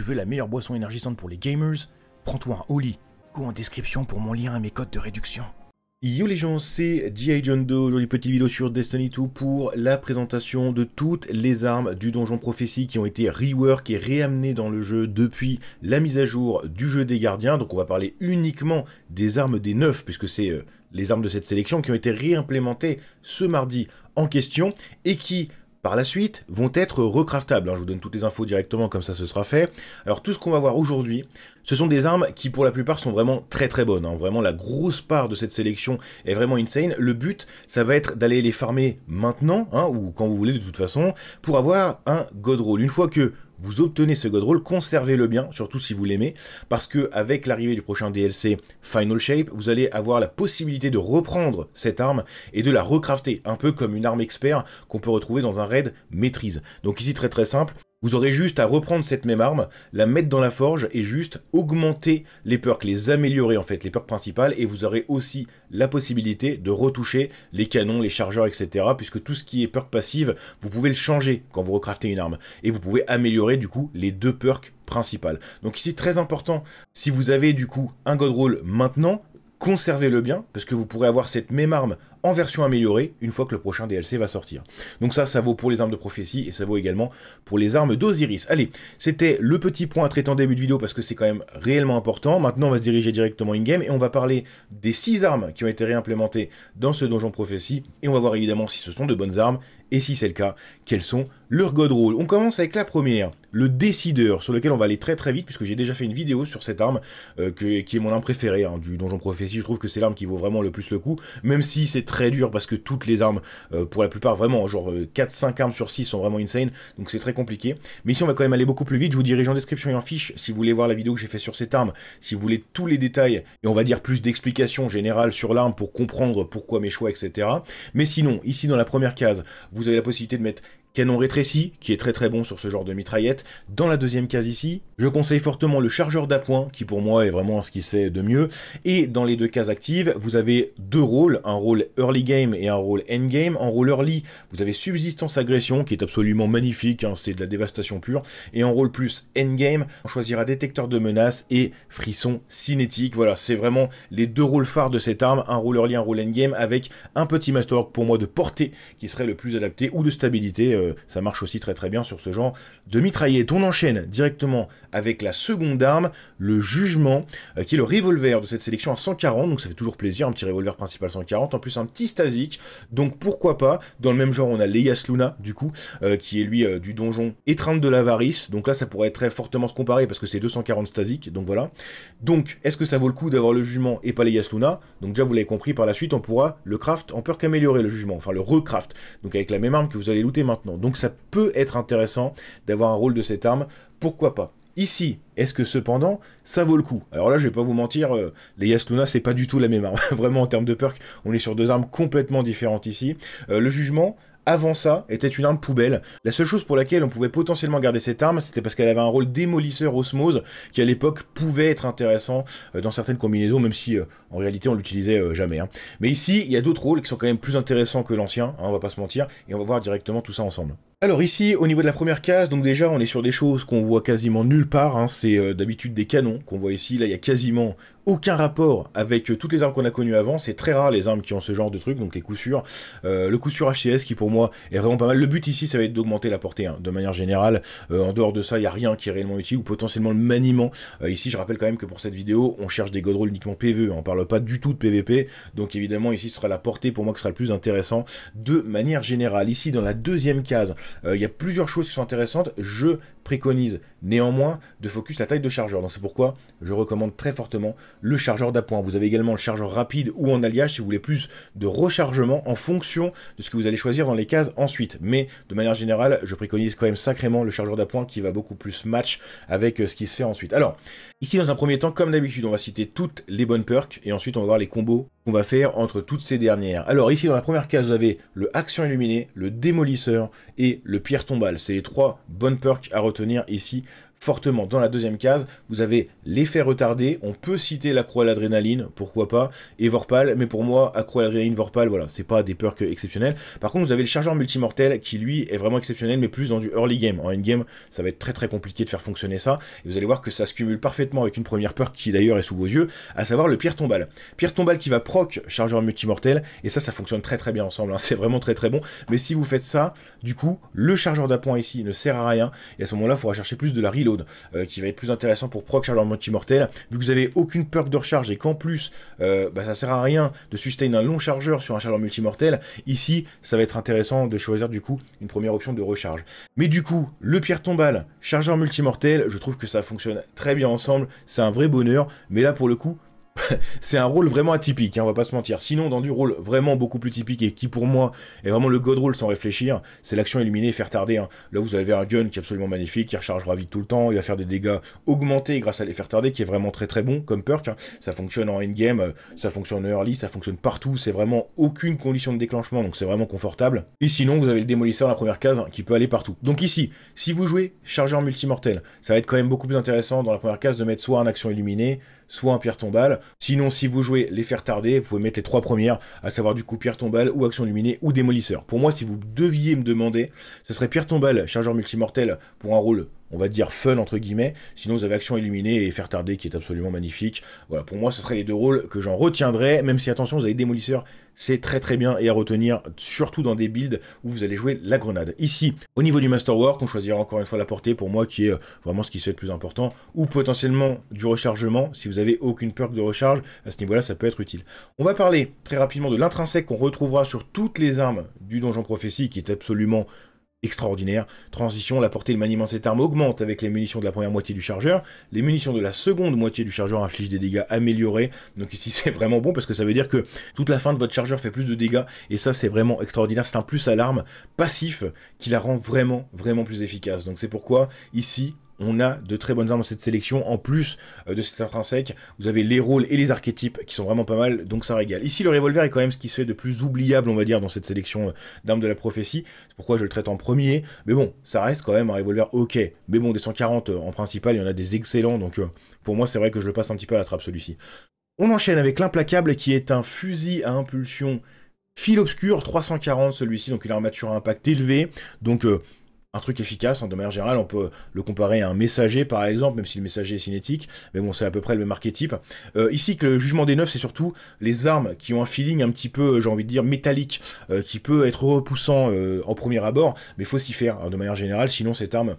tu veux la meilleure boisson énergisante pour les gamers, prends-toi un Oli. ou en description pour mon lien et mes codes de réduction. Yo les gens, c'est G.I. John Doe, aujourd'hui petite vidéo sur Destiny 2 pour la présentation de toutes les armes du Donjon Prophétie qui ont été rework et réamenées dans le jeu depuis la mise à jour du jeu des gardiens, donc on va parler uniquement des armes des neufs puisque c'est euh, les armes de cette sélection qui ont été réimplémentées ce mardi en question et qui par la suite vont être recraftables. Hein, je vous donne toutes les infos directement comme ça ce sera fait. Alors tout ce qu'on va voir aujourd'hui, ce sont des armes qui pour la plupart sont vraiment très très bonnes. Hein. Vraiment la grosse part de cette sélection est vraiment insane. Le but ça va être d'aller les farmer maintenant hein, ou quand vous voulez de toute façon pour avoir un God Roll. Une fois que vous obtenez ce god roll, conservez-le bien, surtout si vous l'aimez, parce que avec l'arrivée du prochain DLC Final Shape, vous allez avoir la possibilité de reprendre cette arme et de la recrafter, un peu comme une arme expert qu'on peut retrouver dans un raid maîtrise. Donc ici très très simple, vous aurez juste à reprendre cette même arme, la mettre dans la forge et juste augmenter les perks, les améliorer en fait, les perks principales. Et vous aurez aussi la possibilité de retoucher les canons, les chargeurs, etc. Puisque tout ce qui est perk passive, vous pouvez le changer quand vous recraftez une arme. Et vous pouvez améliorer du coup les deux perks principales. Donc ici, très important, si vous avez du coup un God Roll maintenant, conservez-le bien, parce que vous pourrez avoir cette même arme en version améliorée une fois que le prochain DLC va sortir. Donc ça, ça vaut pour les armes de prophétie et ça vaut également pour les armes d'Osiris. Allez, c'était le petit point à traiter en début de vidéo parce que c'est quand même réellement important. Maintenant, on va se diriger directement in-game et on va parler des 6 armes qui ont été réimplémentées dans ce donjon prophétie et on va voir évidemment si ce sont de bonnes armes et si c'est le cas, quelles sont leur god roll. On commence avec la première, le décideur, sur lequel on va aller très très vite, puisque j'ai déjà fait une vidéo sur cette arme, euh, que, qui est mon arme préférée hein, du Donjon Prophétie. Je trouve que c'est l'arme qui vaut vraiment le plus le coup, même si c'est très dur, parce que toutes les armes, euh, pour la plupart vraiment, genre 4-5 euh, armes sur 6 sont vraiment insane, donc c'est très compliqué. Mais ici on va quand même aller beaucoup plus vite, je vous dirige en description et en fiche, si vous voulez voir la vidéo que j'ai fait sur cette arme, si vous voulez tous les détails, et on va dire plus d'explications générales sur l'arme pour comprendre pourquoi mes choix, etc. Mais sinon, ici dans la première case, vous avez la possibilité de mettre Canon rétréci, qui est très très bon sur ce genre de mitraillette, dans la deuxième case ici. Je conseille fortement le chargeur d'appoint, qui pour moi est vraiment ce qu'il sait de mieux. Et dans les deux cases actives, vous avez deux rôles, un rôle early game et un rôle end game. En rôle early, vous avez subsistance agression, qui est absolument magnifique, hein, c'est de la dévastation pure. Et en rôle plus end game, on choisira détecteur de menaces et frisson cinétique. Voilà, c'est vraiment les deux rôles phares de cette arme, un rôle early, un rôle end game, avec un petit masterwork pour moi de portée qui serait le plus adapté, ou de stabilité euh, euh, ça marche aussi très très bien sur ce genre de mitraillette. On enchaîne directement avec la seconde arme, le jugement, euh, qui est le revolver de cette sélection à 140, donc ça fait toujours plaisir, un petit revolver principal 140, en plus un petit Stasique. donc pourquoi pas, dans le même genre on a Leias Luna du coup, euh, qui est lui du donjon étreinte de l'avarice, donc là ça pourrait être très fortement se comparer parce que c'est 240 Stasique. donc voilà. Donc est-ce que ça vaut le coup d'avoir le jugement et pas Leias Luna Donc déjà vous l'avez compris, par la suite on pourra le craft en peur qu'améliorer le jugement, enfin le recraft, donc avec la même arme que vous allez looter maintenant. Donc ça peut être intéressant d'avoir un rôle de cette arme, pourquoi pas. Ici, est-ce que cependant, ça vaut le coup Alors là, je vais pas vous mentir, euh, les Yasluna, c'est pas du tout la même arme. Vraiment, en termes de perk, on est sur deux armes complètement différentes ici. Euh, le jugement, avant ça, était une arme poubelle. La seule chose pour laquelle on pouvait potentiellement garder cette arme, c'était parce qu'elle avait un rôle démolisseur osmose, qui à l'époque pouvait être intéressant euh, dans certaines combinaisons, même si euh, en réalité on l'utilisait euh, jamais. Hein. Mais ici, il y a d'autres rôles qui sont quand même plus intéressants que l'ancien, hein, on va pas se mentir, et on va voir directement tout ça ensemble. Alors ici, au niveau de la première case, donc déjà on est sur des choses qu'on voit quasiment nulle part, hein. c'est d'habitude des canons qu'on voit ici, là il y a quasiment aucun rapport avec euh, toutes les armes qu'on a connues avant. C'est très rare les armes qui ont ce genre de truc, donc les coups euh, le coup sur HCS qui pour moi est vraiment pas mal. Le but ici, ça va être d'augmenter la portée. Hein, de manière générale, euh, en dehors de ça, il n'y a rien qui est réellement utile ou potentiellement le maniement. ici, je rappelle quand même que pour cette vidéo, on cherche des godrolls uniquement PvE. Hein. On parle pas du tout de PvP. Donc évidemment, ici, ce sera la portée pour moi qui sera le plus intéressant de manière générale. Ici, dans la deuxième case, il y a plusieurs choses qui sont intéressantes. Je préconise néanmoins de focus la taille de chargeur. Donc c'est pourquoi je recommande très fortement le chargeur d'appoint. Vous avez également le chargeur rapide ou en alliage si vous voulez plus de rechargement en fonction de ce que vous allez choisir dans les cases ensuite. Mais de manière générale, je préconise quand même sacrément le chargeur d'appoint qui va beaucoup plus match avec euh, ce qui se fait ensuite. Alors, ici dans un premier temps, comme d'habitude, on va citer toutes les bonnes perks et ensuite on va voir les combos qu'on va faire entre toutes ces dernières. Alors ici dans la première case, vous avez le action illuminé le démolisseur et le pierre tombale. C'est les trois bonnes perks à retenir ici fortement. Dans la deuxième case, vous avez l'effet retardé. On peut citer croix à l'adrénaline, pourquoi pas, et Vorpal, mais pour moi, accro à l'adrénaline, Vorpal, voilà, c'est pas des perks exceptionnels. Par contre, vous avez le chargeur multimortel qui, lui, est vraiment exceptionnel, mais plus dans du early game. En endgame, ça va être très très compliqué de faire fonctionner ça. Et vous allez voir que ça se cumule parfaitement avec une première perk qui, d'ailleurs, est sous vos yeux, à savoir le pierre tombale. Pierre tombale qui va proc chargeur multimortel, et ça, ça fonctionne très très bien ensemble. Hein. C'est vraiment très très bon. Mais si vous faites ça, du coup, le chargeur d'appoint ici ne sert à rien, et à ce moment-là, il faudra chercher plus de la reload euh, qui va être plus intéressant pour proc chargeur multimortel vu que vous avez aucune perk de recharge et qu'en plus, euh, bah, ça sert à rien de sustain un long chargeur sur un chargeur Multimortel, ici, ça va être intéressant de choisir du coup une première option de recharge. Mais du coup, le pierre tombale, chargeur multimortel, je trouve que ça fonctionne très bien ensemble, c'est un vrai bonheur, mais là pour le coup, c'est un rôle vraiment atypique, hein, on va pas se mentir. Sinon, dans du rôle vraiment beaucoup plus typique et qui pour moi est vraiment le god rôle sans réfléchir, c'est l'action illuminée faire tarder. Hein. Là, vous avez un gun qui est absolument magnifique, qui rechargera vite tout le temps, il va faire des dégâts augmentés grâce à les faire tarder, qui est vraiment très très bon comme perk. Hein. Ça fonctionne en endgame, euh, ça fonctionne en early, ça fonctionne partout, c'est vraiment aucune condition de déclenchement, donc c'est vraiment confortable. Et sinon, vous avez le démolisseur la première case qui peut aller partout. Donc ici, si vous jouez chargeur multimortel, ça va être quand même beaucoup plus intéressant dans la première case de mettre soit un action illuminée, soit un pierre tombale. Sinon, si vous jouez les faire tarder, vous pouvez mettre les trois premières, à savoir du coup pierre tombale ou action illuminée ou démolisseur. Pour moi, si vous deviez me demander, ce serait pierre tombale, chargeur multimortel pour un rôle on va dire fun entre guillemets. Sinon vous avez action éliminée et faire tarder qui est absolument magnifique. Voilà, pour moi ce seraient les deux rôles que j'en retiendrai, même si attention vous avez démolisseur, c'est très très bien et à retenir, surtout dans des builds où vous allez jouer la grenade. Ici, au niveau du Masterwork, on choisira encore une fois la portée pour moi qui est euh, vraiment ce qui serait le plus important, ou potentiellement du rechargement, si vous avez aucune perk de recharge, à ce niveau-là ça peut être utile. On va parler très rapidement de l'intrinsèque qu'on retrouvera sur toutes les armes du Donjon Prophétie, qui est absolument extraordinaire. Transition, la portée et le maniement de cette arme augmente avec les munitions de la première moitié du chargeur. Les munitions de la seconde moitié du chargeur infligent des dégâts améliorés. Donc ici c'est vraiment bon parce que ça veut dire que toute la fin de votre chargeur fait plus de dégâts. Et ça c'est vraiment extraordinaire. C'est un plus à l'arme passif qui la rend vraiment vraiment plus efficace. Donc c'est pourquoi ici on a de très bonnes armes dans cette sélection. En plus euh, de cet intrinsèque, vous avez les rôles et les archétypes qui sont vraiment pas mal, donc ça régale. Ici, le revolver est quand même ce qui se fait de plus oubliable, on va dire, dans cette sélection euh, d'armes de la prophétie. C'est pourquoi je le traite en premier. Mais bon, ça reste quand même un revolver ok. Mais bon, des 140 euh, en principal, il y en a des excellents, donc pour moi, c'est vrai que je le passe un petit peu à la trappe celui-ci. On enchaîne avec l'implacable qui est un fusil à impulsion Fil obscur, 340 celui-ci, donc une armature à impact élevé. Donc un truc efficace. Hein, de manière générale, on peut le comparer à un messager, par exemple, même si le messager est cinétique, mais bon, c'est à peu près le même archétype. Euh, ici, que le jugement des neufs, c'est surtout les armes qui ont un feeling un petit peu, euh, j'ai envie de dire, métallique, euh, qui peut être repoussant en premier abord, mais faut s'y faire, hein, de manière générale, sinon cette arme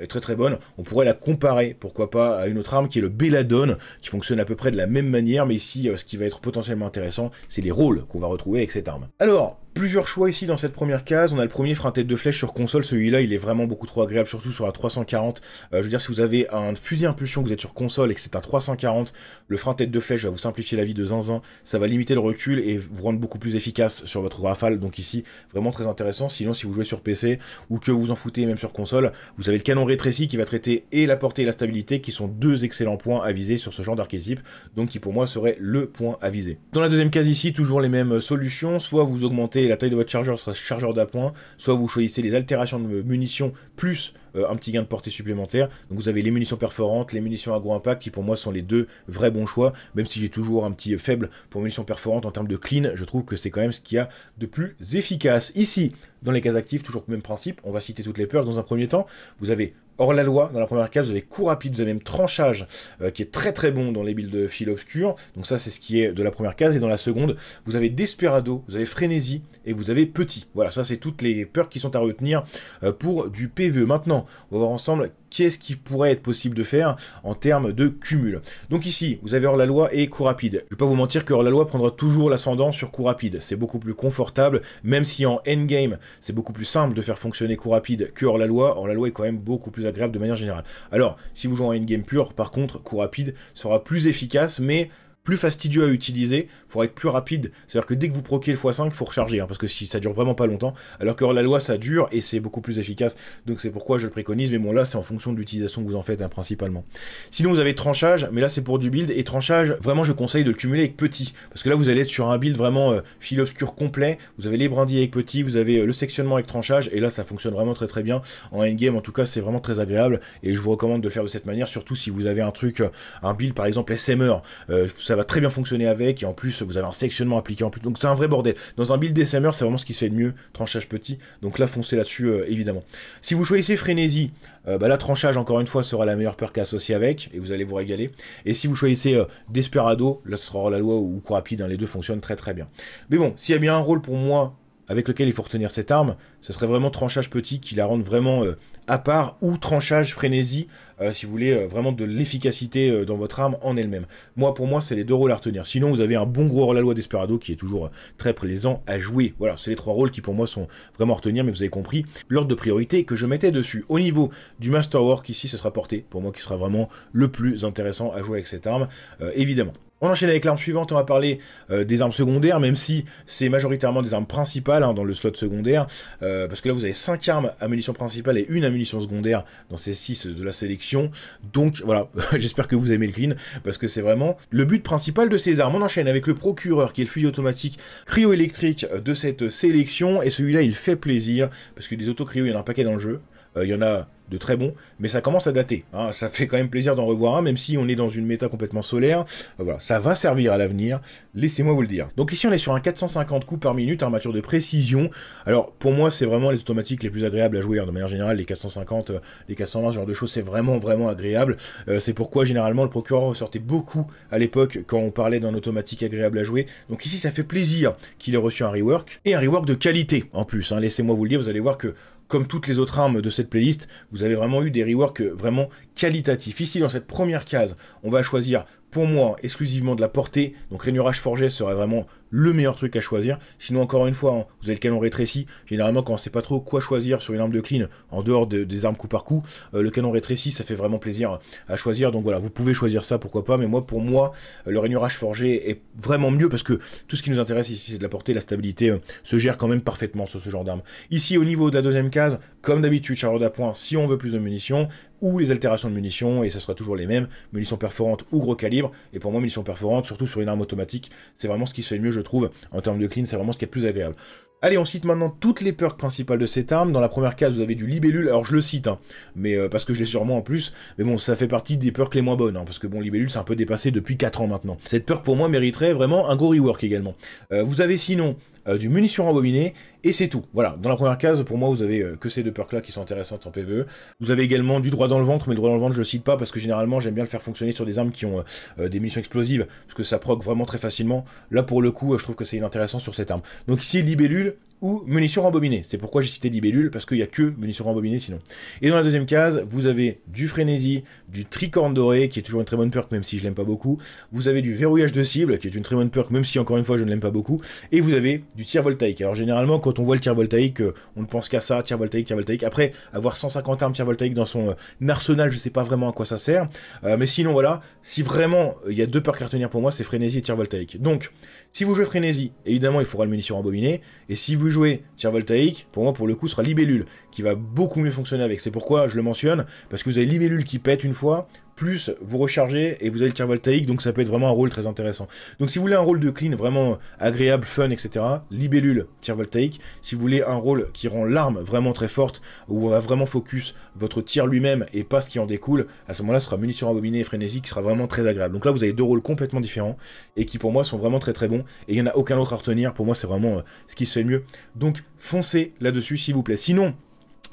est très très bonne. On pourrait la comparer, pourquoi pas, à une autre arme qui est le Belladone, qui fonctionne à peu près de la même manière, mais ici, ce qui va être potentiellement intéressant, c'est les rôles qu'on va retrouver avec cette arme. Alors, plusieurs choix ici dans cette première case. On a le premier frein tête de flèche sur console. Celui-là, il est vraiment beaucoup trop agréable, surtout sur la 340. Euh, je veux dire, si vous avez un fusil à impulsion, que vous êtes sur console et que c'est un 340, le frein tête de flèche va vous simplifier la vie de zinzin. Ça va limiter le recul et vous rendre beaucoup plus efficace sur votre rafale. Donc ici, vraiment très intéressant. Sinon, si vous jouez sur PC ou que vous en foutez même sur console, vous avez le canon rétréci qui va traiter et la portée et la stabilité, qui sont deux excellents points à viser sur ce genre d'archétype. Donc qui pour moi serait le point à viser. Dans la deuxième case ici, toujours les mêmes solutions. Soit vous augmentez la taille de votre chargeur, sera chargeur d'appoint, soit vous choisissez les altérations de munitions plus euh, un petit gain de portée supplémentaire. Donc vous avez les munitions perforantes, les munitions à gros impact qui pour moi sont les deux vrais bons choix, même si j'ai toujours un petit faible pour munitions perforantes en termes de clean, je trouve que c'est quand même ce qu'il y a de plus efficace. Ici, dans les cases actives, toujours le même principe, on va citer toutes les peurs. Dans un premier temps, vous avez hors la loi, dans la première case, vous avez coup rapide, vous avez même tranchage, euh, qui est très très bon dans les builds de fil obscur. Donc ça, c'est ce qui est de la première case. Et dans la seconde, vous avez desperado, vous avez frénésie et vous avez petit. Voilà, ça c'est toutes les peurs qui sont à retenir euh, pour du PVE. Maintenant, on va voir ensemble qu'est-ce qui pourrait être possible de faire en termes de cumul. Donc ici, vous avez hors loi et coup rapide. Je vais pas vous mentir que hors-la-loi prendra toujours l'ascendant sur coup rapide. C'est beaucoup plus confortable, même si en endgame, c'est beaucoup plus simple de faire fonctionner coup rapide que la loi hors loi est quand même beaucoup plus agréable de manière générale. Alors, si vous jouez en endgame pur, par contre, coup rapide sera plus efficace, mais plus fastidieux à utiliser, pour être plus rapide. C'est-à-dire que dès que vous proquez le x5, il faut recharger, hein, parce que si ça dure vraiment pas longtemps, alors que la loi ça dure et c'est beaucoup plus efficace. Donc c'est pourquoi je le préconise, mais bon là c'est en fonction de l'utilisation que vous en faites hein, principalement. Sinon vous avez tranchage, mais là c'est pour du build, et tranchage, vraiment je conseille de le cumuler avec petit, parce que là vous allez être sur un build vraiment euh, fil obscur complet, vous avez les brindilles avec petit, vous avez euh, le sectionnement avec tranchage, et là ça fonctionne vraiment très très bien. En endgame en tout cas c'est vraiment très agréable, et je vous recommande de le faire de cette manière, surtout si vous avez un truc, euh, un build par exemple SMR, e ça va très bien fonctionner avec, et en plus vous avez un sectionnement appliqué en plus, donc c'est un vrai bordel. Dans un build samur c'est vraiment ce qui se fait de mieux, tranchage petit, donc là foncez là-dessus euh, évidemment. Si vous choisissez Frénésie, euh, bah là tranchage encore une fois sera la meilleure qu'à associer avec, et vous allez vous régaler. Et si vous choisissez euh, Desperado, là sera la loi ou coup rapide, hein, les deux fonctionnent très très bien. Mais bon, s'il y a bien un rôle pour moi avec lequel il faut retenir cette arme, ce serait vraiment tranchage petit qui la rende vraiment euh, à part ou tranchage frénésie, euh, si vous voulez, euh, vraiment de l'efficacité dans votre arme en elle-même. Moi, pour moi, c'est les deux rôles à retenir. Sinon, vous avez un bon gros rôle à loi d'Esperado qui est toujours très plaisant à jouer. Voilà, c'est les trois rôles qui pour moi sont vraiment à retenir, mais vous avez compris l'ordre de priorité que je mettais dessus. Au niveau du Masterwork, ici, ce sera porté, pour moi, qui sera vraiment le plus intéressant à jouer avec cette arme, évidemment. On enchaîne avec l'arme suivante, on va parler euh, des armes secondaires, même si c'est majoritairement des armes principales hein, dans le slot secondaire, euh, parce que là vous avez 5 armes à munition principale et une à munition secondaire dans ces 6 de la sélection, donc voilà, j'espère que vous aimez le clean, parce que c'est vraiment le but principal de ces armes. On enchaîne avec le procureur, qui est le fusil automatique cryo-électrique de cette sélection, et celui-là il fait plaisir, parce que des autocryos, il y en a un paquet dans le jeu, il euh, y en a de très bons, mais ça commence à dater. Hein. Ça fait quand même plaisir d'en revoir un, même si on est dans une méta complètement solaire. Euh, voilà, ça va servir à l'avenir, laissez-moi vous le dire. Donc ici on est sur un 450 coups par minute, armature de précision. Alors pour moi c'est vraiment les automatiques les plus agréables à jouer, hein. de manière générale les 450, euh, les 420, ce genre de choses c'est vraiment vraiment agréable. c'est pourquoi généralement le procureur ressortait beaucoup à l'époque quand on parlait d'un automatique agréable à jouer. Donc ici ça fait plaisir qu'il ait reçu un rework, et un rework de qualité en plus, hein. laissez-moi vous le dire, vous allez voir que comme toutes les autres armes de cette playlist, vous avez vraiment eu des reworks vraiment qualitatifs. Ici, dans cette première case, on va choisir pour moi exclusivement de la portée. Donc Rainurage Forgé serait vraiment le meilleur truc à choisir. Sinon, encore une fois, hein, vous avez le canon rétréci. Généralement, quand on sait pas trop quoi choisir sur une arme de clean, en dehors des armes coup par coup, euh, le canon rétréci, ça fait vraiment plaisir à choisir. Donc voilà, vous pouvez choisir ça, pourquoi pas. Mais moi, pour moi, euh, le rainurage forgé est vraiment mieux parce que tout ce qui nous intéresse ici, c'est de la portée, la stabilité, euh, se gère quand même parfaitement sur ce genre d'arme. Ici, au niveau de la deuxième case, comme d'habitude, chargeur d'appoint, si on veut plus de munitions, ou les altérations de munitions, et ça sera toujours les mêmes, munitions perforantes ou gros calibre. Et pour moi, munitions perforantes, surtout sur une arme automatique, c'est vraiment ce qui se fait le mieux, trouve, en termes de clean, c'est vraiment ce qui est plus agréable. Allez, on cite maintenant toutes les perks principales de cette arme. Dans la première case, vous avez du libellule. Alors, je le cite, hein, mais euh, parce que je l'ai sûrement en plus. Mais bon, ça fait partie des perks les moins bonnes, hein, parce que bon, libellule, c'est un peu dépassé depuis 4 ans maintenant. Cette peur pour moi, mériterait vraiment un gros rework également. Euh, vous avez sinon euh, du munition abominée, et c'est tout. Voilà, dans la première case, pour moi, vous avez euh, que ces deux perks-là qui sont intéressantes en PvE. Vous avez également du droit dans le ventre, mais droit dans le ventre, je le cite pas, parce que généralement, j'aime bien le faire fonctionner sur des armes qui ont euh, des munitions explosives, parce que ça proc vraiment très facilement. Là, pour le coup, je trouve que c'est intéressant sur cette arme. Donc ici, libellule, ou munitions rembobinées. C'est pourquoi j'ai cité libellule, parce qu'il n'y a que munitions rembobinées sinon. Et dans la deuxième case, vous avez du frénésie, du tricorne doré, qui est toujours une très bonne perk, même si je l'aime pas beaucoup. Vous avez du verrouillage de cible, qui est une très bonne perk, même si encore une fois je ne l'aime pas beaucoup. Et vous avez du tir voltaïque. Alors généralement, quand on voit le tir voltaïque, euh, on ne pense qu'à ça, tir voltaïque, tir voltaïque. Après, avoir 150 armes tir voltaïque dans son euh, arsenal, je ne sais pas vraiment à quoi ça sert. Euh, mais sinon, voilà, si vraiment il y a deux perks à retenir pour moi, c'est frénésie et tir voltaïque. Donc, si vous jouez Frénésie, évidemment, il faudra le munition abominée. Et si vous jouez Voltaïque, pour moi, pour le coup, sera Libellule, qui va beaucoup mieux fonctionner avec. C'est pourquoi je le mentionne, parce que vous avez Libellule qui pète une fois, plus vous rechargez et vous avez le tir voltaïque, donc ça peut être vraiment un rôle très intéressant. Donc si vous voulez un rôle de clean vraiment agréable, fun, etc., libellule, tir voltaïque. Si vous voulez un rôle qui rend l'arme vraiment très forte, où on va vraiment focus votre tir lui-même et pas ce qui en découle, à ce moment-là, ce sera munitions abominée et frénésie qui sera vraiment très agréable. Donc là, vous avez deux rôles complètement différents et qui pour moi sont vraiment très très bons et il n'y en a aucun autre à retenir. Pour moi, c'est vraiment euh, ce qui se fait mieux. Donc foncez là-dessus, s'il vous plaît. Sinon,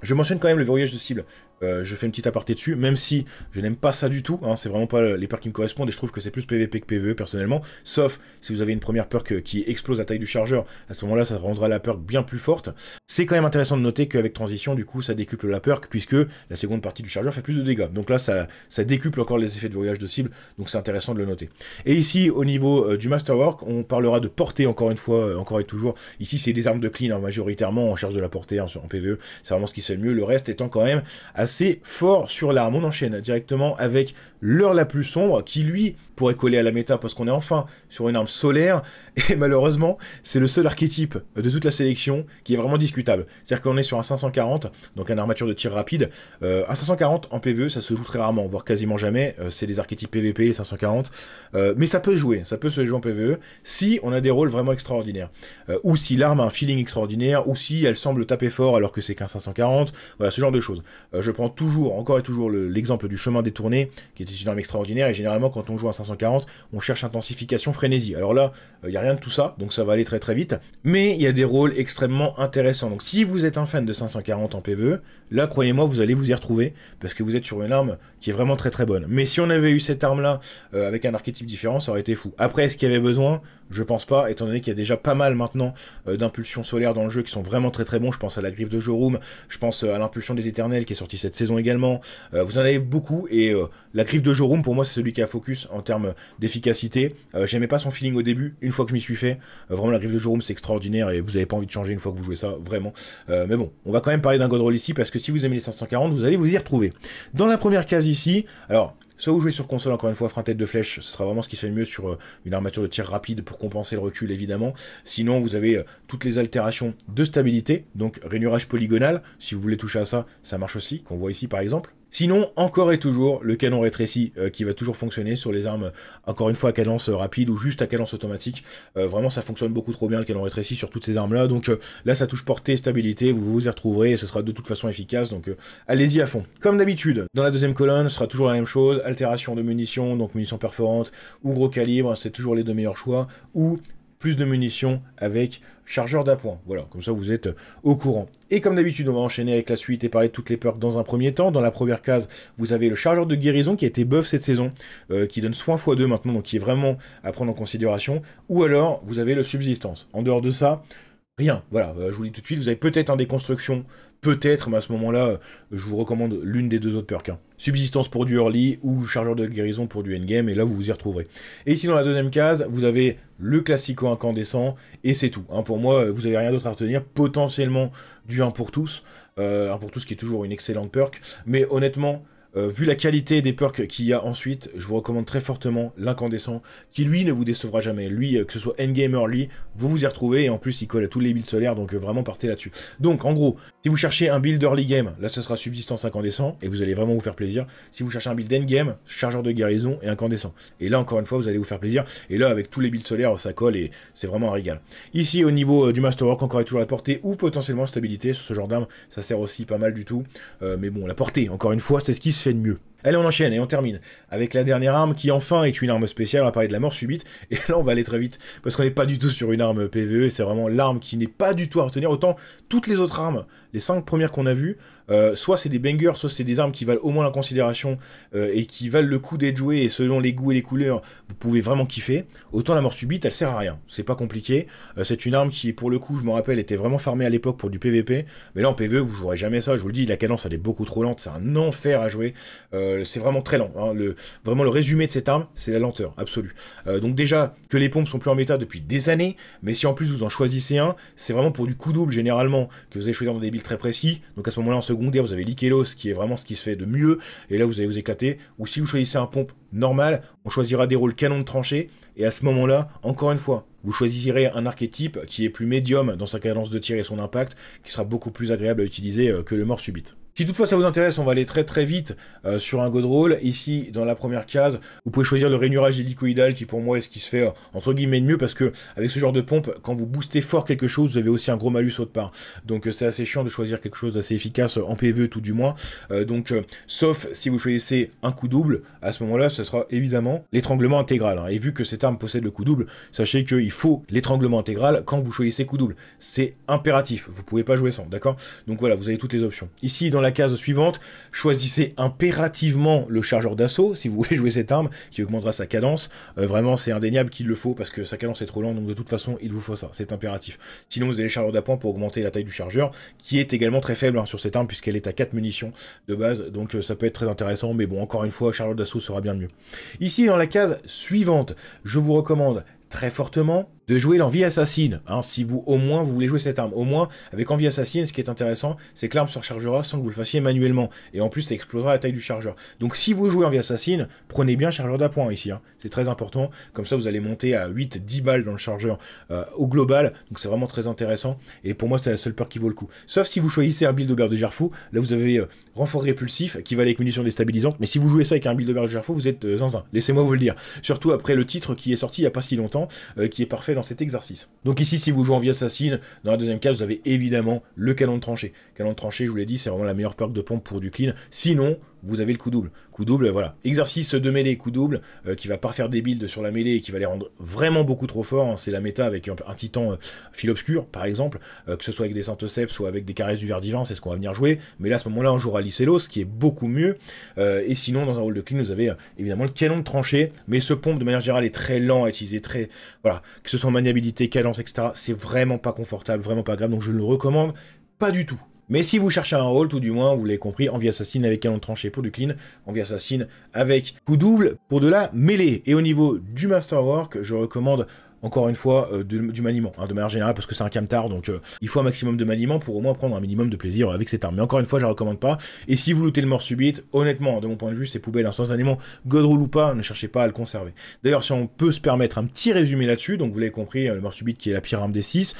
je mentionne quand même le verrouillage de cible. Euh, je fais une petite aparté dessus, même si je n'aime pas ça du tout, hein, c'est vraiment pas les perks qui me correspondent et je trouve que c'est plus PVP que PVE personnellement, sauf si vous avez une première perk euh, qui explose la taille du chargeur, à ce moment-là ça rendra la perk bien plus forte. C'est quand même intéressant de noter qu'avec transition du coup ça décuple la perk puisque la seconde partie du chargeur fait plus de dégâts, donc là ça, décuple encore les effets de voyage de cible, donc c'est intéressant de le noter. Et ici au niveau euh, du Masterwork, on parlera de portée encore une fois, encore et toujours, ici c'est des armes de clean hein, majoritairement en charge de la portée hein, en PVE, c'est vraiment ce qui se le mieux, le reste étant quand même assez fort sur l'arme. On enchaîne directement avec l'heure la plus sombre, qui lui pourrait coller à la méta parce qu'on est enfin sur une arme solaire, et malheureusement, c'est le seul archétype de toute la sélection qui est vraiment discutable. C'est-à-dire qu'on est sur un 540, donc un armature de tir rapide. à euh, un 540 en PvE, ça se joue très rarement, voire quasiment jamais. Euh, c'est des archétypes PvP, les 540. Euh, mais ça peut jouer, ça peut se jouer en PvE, si on a des rôles vraiment extraordinaires. ou si l'arme a un feeling extraordinaire, ou si elle semble taper fort alors que c'est qu'un 540, voilà, ce genre de choses. je toujours, encore et toujours, l'exemple du chemin détourné, qui était une arme extraordinaire, et généralement, quand on joue à 540, on cherche intensification, frénésie. Alors là, il euh, y n'y a rien de tout ça, donc ça va aller très très vite, mais il y a des rôles extrêmement intéressants. Donc si vous êtes un fan de 540 en PvE, là, croyez-moi, vous allez vous y retrouver, parce que vous êtes sur une arme qui est vraiment très très bonne. Mais si on avait eu cette arme-là, euh, avec un archétype différent, ça aurait été fou. Après, est-ce qu'il y avait besoin Je pense pas, étant donné qu'il y a déjà pas mal maintenant euh, d'impulsions solaires dans le jeu qui sont vraiment très très bons. Je pense à la griffe de Jorum, je pense à l'impulsion des éternels qui est sortie cette saison également. Euh, vous en avez beaucoup et euh, la griffe de Jorum pour moi c'est celui qui a focus en termes d'efficacité. Euh, j'aimais pas son feeling au début, une fois que je m'y suis fait, vraiment la griffe de Jorum c'est extraordinaire et vous avez pas envie de changer une fois que vous jouez ça, vraiment. mais bon, on va quand même parler d'un godroll ici parce que si vous aimez les 540, vous allez vous y retrouver. Dans la première case ici, alors Soit vous jouez sur console, encore une fois, frein tête de flèche, ce sera vraiment ce qui se fait mieux sur euh, une armature de tir rapide pour compenser le recul, évidemment. Sinon, vous avez euh, toutes les altérations de stabilité, donc rainurage polygonal, si vous voulez toucher à ça, ça marche aussi, qu'on voit ici par exemple. Sinon, encore et toujours, le canon rétréci euh, qui va toujours fonctionner sur les armes, encore une fois à cadence euh, rapide ou juste à cadence automatique. Euh, vraiment, ça fonctionne beaucoup trop bien le canon rétréci sur toutes ces armes-là. Donc là, ça touche portée, stabilité, vous vous y retrouverez et ce sera de toute façon efficace. Donc allez-y à fond. Comme d'habitude, dans la deuxième colonne, ce sera toujours la même chose. Altération de munitions, donc munitions perforantes ou gros calibre, c'est toujours les deux meilleurs choix. Ou plus de munitions avec chargeur d'appoint. Voilà, comme ça vous êtes au courant. Et comme d'habitude, on va enchaîner avec la suite et parler de toutes les perks dans un premier temps. Dans la première case, vous avez le chargeur de guérison qui a été buff cette saison, euh, qui donne soin x2 maintenant, donc qui est vraiment à prendre en considération. Ou alors, vous avez le subsistance. En dehors de ça, rien. Voilà, euh, je vous dis tout de suite, vous avez peut-être un déconstruction peut-être, mais à ce moment-là, euh, je vous recommande l'une des deux autres perks. Hein. Subsistance pour du early ou chargeur de guérison pour du endgame, et là vous vous y retrouverez. Et ici dans la deuxième case, vous avez le classico incandescent, et c'est tout. Hein. pour moi, euh, vous n'avez rien d'autre à retenir, potentiellement du 1 pour tous, 1 euh, pour tous qui est toujours une excellente perk, mais honnêtement, euh, vu la qualité des perks qu'il y a ensuite, je vous recommande très fortement l'incandescent, qui lui ne vous décevra jamais. Lui, euh, que ce soit endgame early, vous vous y retrouvez, et en plus il colle à tous les builds solaires, donc euh, vraiment partez là-dessus. Donc en gros, si vous cherchez un build early game, là ce sera subsistance incandescent, et vous allez vraiment vous faire plaisir. Si vous cherchez un build endgame, chargeur de guérison et incandescent. Et là encore une fois, vous allez vous faire plaisir, et là avec tous les builds solaires, ça colle, et c'est vraiment un régal. Ici, au niveau du Masterwork, encore et toujours la portée, ou potentiellement stabilité, sur ce genre d'arme, ça sert aussi pas mal du tout. mais bon, la portée, encore une fois, c'est ce qui fait de mieux. Allez, on enchaîne et on termine avec la dernière arme qui enfin est une arme spéciale. On va parler de la mort subite et là on va aller très vite parce qu'on n'est pas du tout sur une arme PVE c'est vraiment l'arme qui n'est pas du tout à retenir. Autant toutes les autres armes les cinq premières qu'on a vues, euh, soit c'est des bangers, soit c'est des armes qui valent au moins la considération euh, et qui valent le coup d'être jouées et selon les goûts et les couleurs, vous pouvez vraiment kiffer. Autant la mort subite, elle sert à rien, c'est pas compliqué. Euh, c'est une arme qui, pour le coup, je me rappelle, était vraiment farmée à l'époque pour du PVP, mais là en PVE, vous jouerez jamais ça. Je vous le dis, la cadence elle est beaucoup trop lente, c'est un enfer à jouer. c'est vraiment très lent. Hein. vraiment le résumé de cette arme, c'est la lenteur absolue. donc déjà que les pompes sont plus en méta depuis des années, mais si en plus vous en choisissez un, c'est vraiment pour du coup double généralement que vous allez choisir dans des très précis. Donc à ce moment-là, en secondaire, vous avez l'Ikelos, qui est vraiment ce qui se fait de mieux. Et là, vous allez vous éclater. Ou si vous choisissez un pompe normal, on choisira des rôles canon de tranchée. Et à ce moment-là, encore une fois, vous choisirez un archétype qui est plus médium dans sa cadence de tir et son impact, qui sera beaucoup plus agréable à utiliser euh, que le mort subite. Si toutefois ça vous intéresse, on va aller très très vite euh, sur un godroll. Ici, dans la première case, vous pouvez choisir le rainurage hélicoïdal qui pour moi est ce qui se fait euh, entre guillemets de mieux parce que avec ce genre de pompe, quand vous boostez fort quelque chose, vous avez aussi un gros malus autre part. Donc euh, c'est assez chiant de choisir quelque chose d'assez efficace en PvE tout du moins. donc sauf si vous choisissez un coup double, à ce moment-là, ce sera évidemment l'étranglement intégral. Hein. Et vu que cette arme possède le coup double, sachez qu'il faut l'étranglement intégral quand vous choisissez coup double. C'est impératif, vous pouvez pas jouer sans, d'accord Donc voilà, vous avez toutes les options. Ici, dans la case suivante, choisissez impérativement le chargeur d'assaut si vous voulez jouer cette arme qui augmentera sa cadence. Euh, vraiment, c'est indéniable qu'il le faut parce que sa cadence est trop lente, donc de toute façon, il vous faut ça, c'est impératif. Sinon, vous avez le chargeur d'appoint pour augmenter la taille du chargeur, qui est également très faible hein, sur cette arme puisqu'elle est à 4 munitions de base, donc euh, ça peut être très intéressant, mais bon, encore une fois, chargeur d'assaut sera bien mieux. Ici, dans la case suivante, je vous recommande très fortement de jouer l'envie assassine. Hein, si vous, au moins, vous voulez jouer cette arme. Au moins, avec envie assassine, ce qui est intéressant, c'est que l'arme se rechargera sans que vous le fassiez manuellement. Et en plus, ça explosera la taille du chargeur. Donc, si vous jouez envie assassine, prenez bien chargeur d'appoint ici. Hein. C'est très important. Comme ça, vous allez monter à 8-10 balles dans le chargeur euh, au global. Donc, c'est vraiment très intéressant. Et pour moi, c'est la seule peur qui vaut le coup. Sauf si vous choisissez un build de de Gerfou. Là, vous avez euh, renfort répulsif qui va avec munitions déstabilisantes. Mais si vous jouez ça avec un build de de Gerfou, vous êtes euh, zinzin. Laissez-moi vous le dire. Surtout après le titre qui est sorti il n'y a pas si longtemps, qui est parfait dans cet exercice. Donc ici, si vous jouez en vie assassine, dans la deuxième case, vous avez évidemment le canon de tranchée. Canon de tranchée, je vous l'ai dit, c'est vraiment la meilleure perk de pompe pour du clean. Sinon, vous avez le coup double. Coup double, euh, voilà. Exercice de mêlée, coup double, euh, qui va pas faire des builds sur la mêlée et qui va les rendre vraiment beaucoup trop forts. Hein. C'est la méta avec un, titan euh, fil obscur, par exemple, que ce soit avec des saint ou avec des Caresses du Verre Divin, c'est ce qu'on va venir jouer. Mais là, à ce moment-là, on jouera ce qui est beaucoup mieux. et sinon, dans un rôle de clean, vous avez évidemment le canon de tranchée, mais ce pompe, de manière générale, est très lent à utiliser, très... Voilà, que ce soit en maniabilité, cadence, etc., c'est vraiment pas confortable, vraiment pas grave, donc je ne le recommande pas du tout. Mais si vous cherchez un rôle, tout du moins, vous l'avez compris, envie assassine avec canon tranché pour du clean, envie assassine avec coup double pour de la mêlée. Et au niveau du masterwork, je recommande encore une fois, euh, du maniement, hein, de manière générale, parce que c'est un camtar, donc euh, il faut un maximum de maniement pour au moins prendre un minimum de plaisir avec cette arme. Mais encore une fois, je la recommande pas. Et si vous lootez le mort subite, honnêtement, de mon point de vue, c'est poubelle instantanément. Hein. God godroule ou pas, ne cherchez pas à le conserver. D'ailleurs, si on peut se permettre un petit résumé là-dessus, donc vous l'avez compris, euh, le mort subite qui est la pire arme des 6,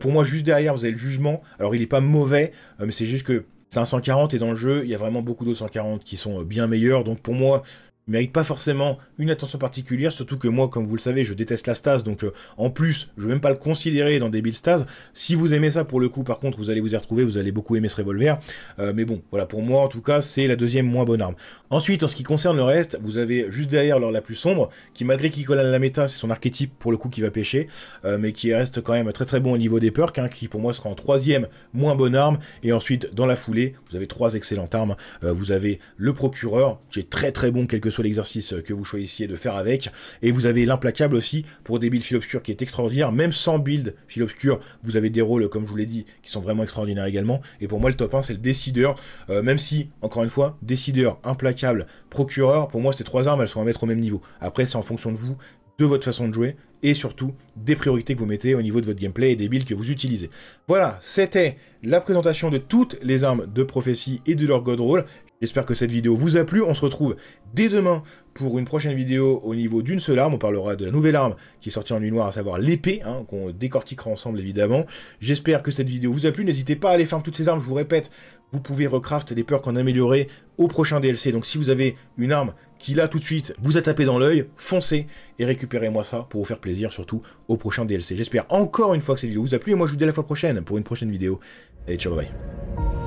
pour moi, juste derrière, vous avez le jugement. Alors, il n'est pas mauvais, mais c'est juste que c'est un 140 et dans le jeu, il y a vraiment beaucoup d'autres 140 qui sont bien meilleurs. Donc pour moi, ne mérite pas forcément une attention particulière, surtout que moi, comme vous le savez, je déteste la stase, donc euh, en plus, je ne vais même pas le considérer dans des builds stase. Si vous aimez ça, pour le coup, par contre, vous allez vous y retrouver, vous allez beaucoup aimer ce revolver. Euh, mais bon, voilà, pour moi, en tout cas, c'est la deuxième moins bonne arme. Ensuite, en ce qui concerne le reste, vous avez juste derrière l'or la plus sombre, qui malgré qu'il colle à la méta, c'est son archétype, pour le coup, qui va pêcher, euh, mais qui reste quand même très très bon au niveau des perks, hein, qui pour moi sera en troisième moins bonne arme. Et ensuite, dans la foulée, vous avez trois excellentes armes. vous avez le procureur, qui est très très bon quelque soit l'exercice que vous choisissiez de faire avec. Et vous avez l'implacable aussi pour des builds fil obscur qui est extraordinaire. Même sans build fil obscur, vous avez des rôles, comme je vous l'ai dit, qui sont vraiment extraordinaires également. Et pour moi, le top 1, c'est le décideur. Euh, même si, encore une fois, décideur, implacable, procureur, pour moi, ces trois armes, elles sont à mettre au même niveau. Après, c'est en fonction de vous, de votre façon de jouer et surtout des priorités que vous mettez au niveau de votre gameplay et des builds que vous utilisez. Voilà, c'était la présentation de toutes les armes de prophétie et de leur god roll. J'espère que cette vidéo vous a plu. On se retrouve dès demain pour une prochaine vidéo au niveau d'une seule arme. On parlera de la nouvelle arme qui est sortie en nuit noire, à savoir l'épée, hein, qu'on décortiquera ensemble évidemment. J'espère que cette vidéo vous a plu. N'hésitez pas à aller faire toutes ces armes, je vous répète. Vous pouvez recraft les peurs qu'on améliorer au prochain DLC. Donc si vous avez une arme qui là tout de suite vous a tapé dans l'œil, foncez et récupérez-moi ça pour vous faire plaisir surtout au prochain DLC. J'espère encore une fois que cette vidéo vous a plu et moi je vous dis à la fois prochaine pour une prochaine vidéo. Allez ciao bye. bye.